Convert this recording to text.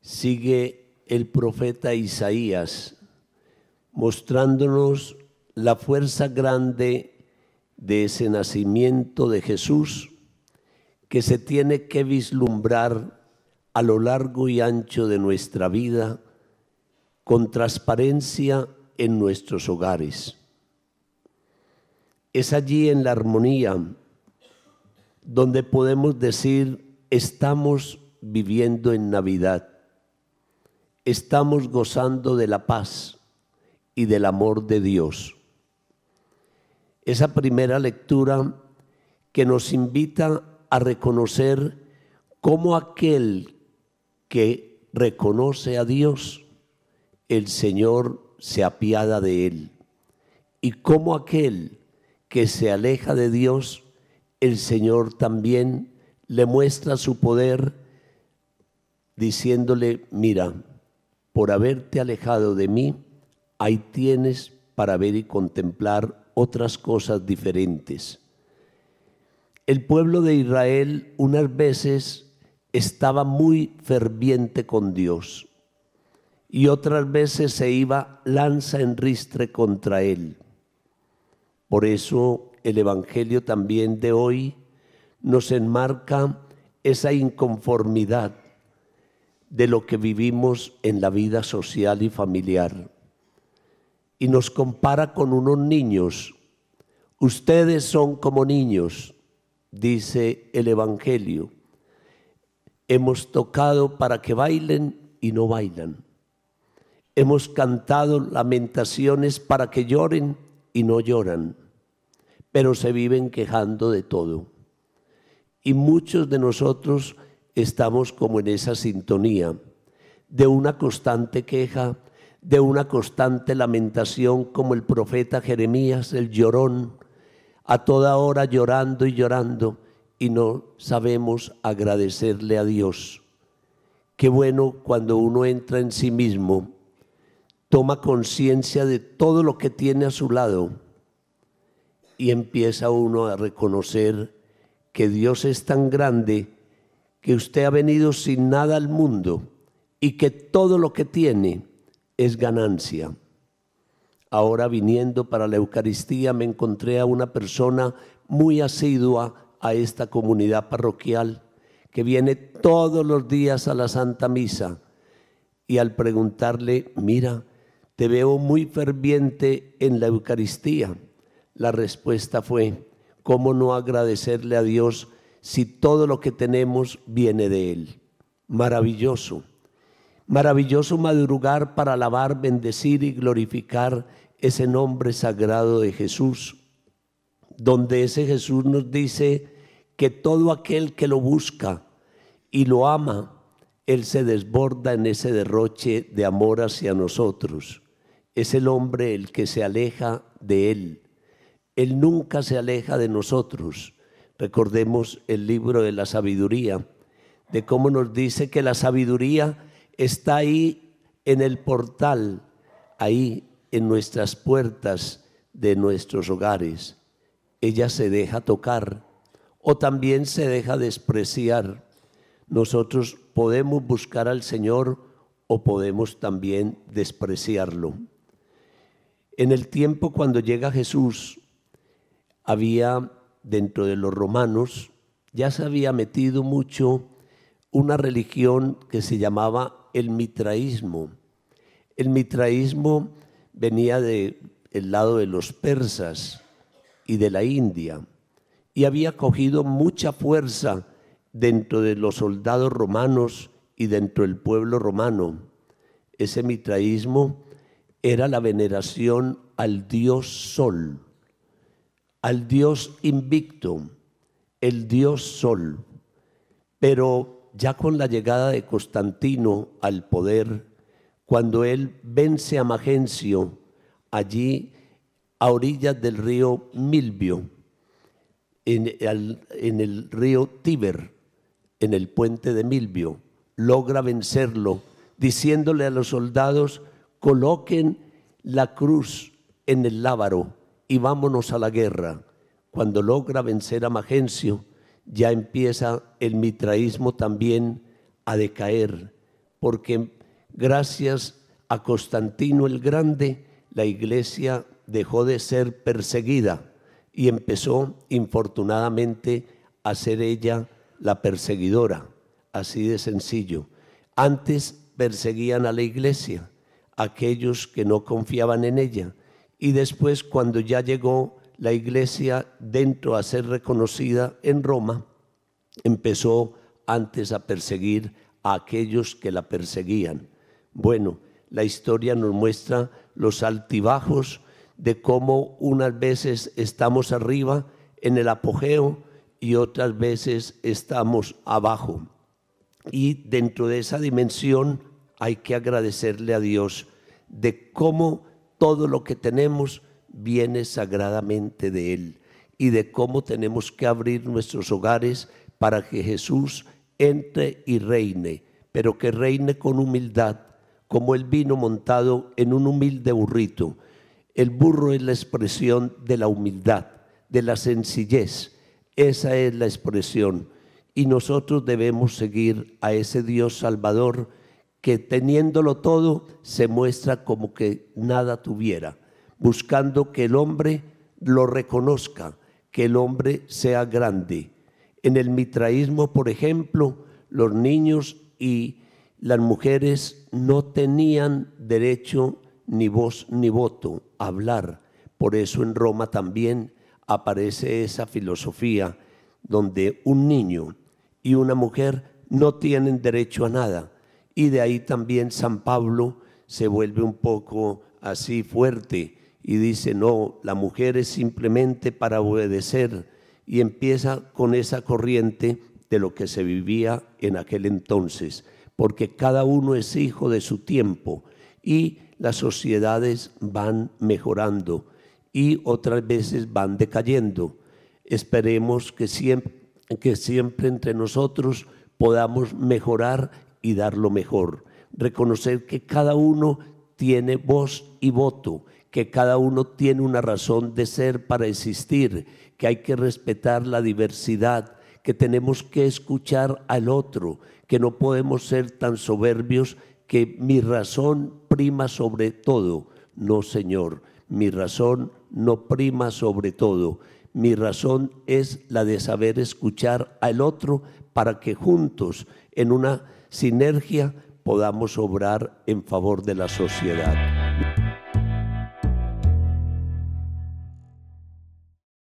sigue el profeta Isaías mostrándonos la fuerza grande de ese nacimiento de Jesús que se tiene que vislumbrar a lo largo y ancho de nuestra vida con transparencia en nuestros hogares. Es allí en la armonía donde podemos decir estamos viviendo en Navidad estamos gozando de la paz y del amor de Dios. Esa primera lectura que nos invita a reconocer cómo aquel que reconoce a Dios, el Señor se apiada de él. Y cómo aquel que se aleja de Dios, el Señor también le muestra su poder diciéndole, mira, por haberte alejado de mí, ahí tienes para ver y contemplar otras cosas diferentes. El pueblo de Israel unas veces estaba muy ferviente con Dios y otras veces se iba lanza en ristre contra Él. Por eso el Evangelio también de hoy nos enmarca esa inconformidad de lo que vivimos en la vida social y familiar. Y nos compara con unos niños. Ustedes son como niños, dice el Evangelio. Hemos tocado para que bailen y no bailan. Hemos cantado lamentaciones para que lloren y no lloran. Pero se viven quejando de todo. Y muchos de nosotros estamos como en esa sintonía de una constante queja, de una constante lamentación, como el profeta Jeremías, el llorón, a toda hora llorando y llorando, y no sabemos agradecerle a Dios. Qué bueno cuando uno entra en sí mismo, toma conciencia de todo lo que tiene a su lado y empieza uno a reconocer que Dios es tan grande que usted ha venido sin nada al mundo y que todo lo que tiene es ganancia. Ahora viniendo para la Eucaristía me encontré a una persona muy asidua a esta comunidad parroquial que viene todos los días a la Santa Misa y al preguntarle, mira, te veo muy ferviente en la Eucaristía. La respuesta fue, ¿cómo no agradecerle a Dios si todo lo que tenemos viene de Él? Maravilloso. Maravilloso madrugar para alabar, bendecir y glorificar ese nombre sagrado de Jesús, donde ese Jesús nos dice que todo aquel que lo busca y lo ama, él se desborda en ese derroche de amor hacia nosotros. Es el hombre el que se aleja de Él. Él nunca se aleja de nosotros. Recordemos el libro de la sabiduría, de cómo nos dice que la sabiduría está ahí en el portal, ahí en nuestras puertas de nuestros hogares. Ella se deja tocar o también se deja despreciar. Nosotros podemos buscar al Señor o podemos también despreciarlo. En el tiempo cuando llega Jesús, había dentro de los romanos, ya se había metido mucho una religión que se llamaba el mitraísmo. El mitraísmo venía del lado de los persas y de la India y había cogido mucha fuerza dentro de los soldados romanos y dentro del pueblo romano. Ese mitraísmo era la veneración al dios Sol al Dios invicto, el Dios Sol. Pero ya con la llegada de Constantino al poder, cuando él vence a Magencio, allí a orillas del río Milvio, en el, río Tíber, en el puente de Milvio, logra vencerlo, diciéndole a los soldados, coloquen la cruz en el lábaro y vámonos a la guerra. Cuando logra vencer a Magencio, ya empieza el mitraísmo también a decaer, porque gracias a Constantino el Grande, la iglesia dejó de ser perseguida y empezó, infortunadamente, a ser ella la perseguidora. Así de sencillo. Antes perseguían a la iglesia aquellos que no confiaban en ella, y después cuando ya llegó la iglesia dentro a ser reconocida en Roma, empezó antes a perseguir a aquellos que la perseguían. Bueno, la historia nos muestra los altibajos de cómo unas veces estamos arriba en el apogeo y otras veces estamos abajo. Y dentro de esa dimensión hay que agradecerle a Dios de cómo todo lo que tenemos viene sagradamente de Él y de cómo tenemos que abrir nuestros hogares para que Jesús entre y reine, pero que reine con humildad, como el vino montado en un humilde burrito. El burro es la expresión de la humildad, de la sencillez, esa es la expresión. Y nosotros debemos seguir a ese Dios Salvador que teniéndolo todo se muestra como que nada tuviera, buscando que el hombre lo reconozca, que el hombre sea grande. En el mitraísmo, por ejemplo, los niños y las mujeres no tenían derecho ni voz ni voto a hablar. Por eso en Roma también aparece esa filosofía donde un niño y una mujer no tienen derecho a nada y de ahí también San Pablo se vuelve un poco así fuerte y dice, no, la mujer es simplemente para obedecer. Y empieza con esa corriente de lo que se vivía en aquel entonces, porque cada uno es hijo de su tiempo y las sociedades van mejorando y otras veces van decayendo. Esperemos que siempre, que siempre entre nosotros podamos mejorar y dar lo mejor. Reconocer que cada uno tiene voz y voto, que cada uno tiene una razón de ser para existir, que hay que respetar la diversidad, que tenemos que escuchar al otro, que no podemos ser tan soberbios que mi razón prima sobre todo. No, Señor, mi razón no prima sobre todo. Mi razón es la de saber escuchar al otro para que juntos, en una sinergia podamos obrar en favor de la sociedad.